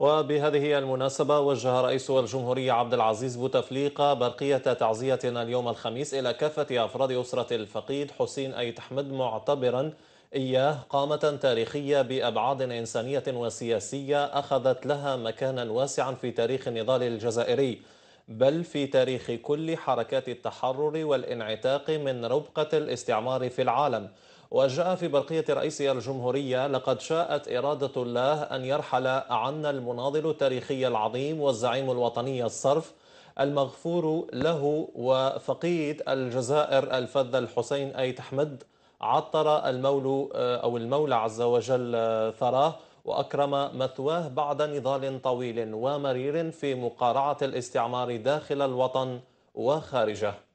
وبهذه المناسبة وجه رئيس الجمهورية عبد العزيز بوتفليقة برقية تعزية اليوم الخميس إلى كافة أفراد أسرة الفقيد حسين أيت تحمد معتبرا إياه قامة تاريخية بأبعاد إنسانية وسياسية أخذت لها مكانا واسعا في تاريخ النضال الجزائري بل في تاريخ كل حركات التحرر والانعتاق من ربقة الاستعمار في العالم وجاء في برقية رئيس الجمهورية لقد شاءت إرادة الله أن يرحل عنا المناضل التاريخي العظيم والزعيم الوطني الصرف المغفور له وفقيد الجزائر الفذ الحسين أيت أحمد عطر المولى أو المولى عز وجل ثراه وأكرم مثواه بعد نضال طويل ومرير في مقارعة الاستعمار داخل الوطن وخارجه